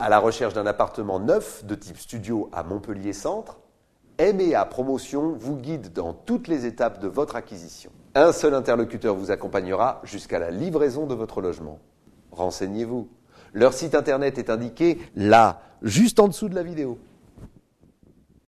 à la recherche d'un appartement neuf de type studio à Montpellier Centre, MEA Promotion vous guide dans toutes les étapes de votre acquisition. Un seul interlocuteur vous accompagnera jusqu'à la livraison de votre logement. Renseignez-vous. Leur site internet est indiqué là, juste en dessous de la vidéo.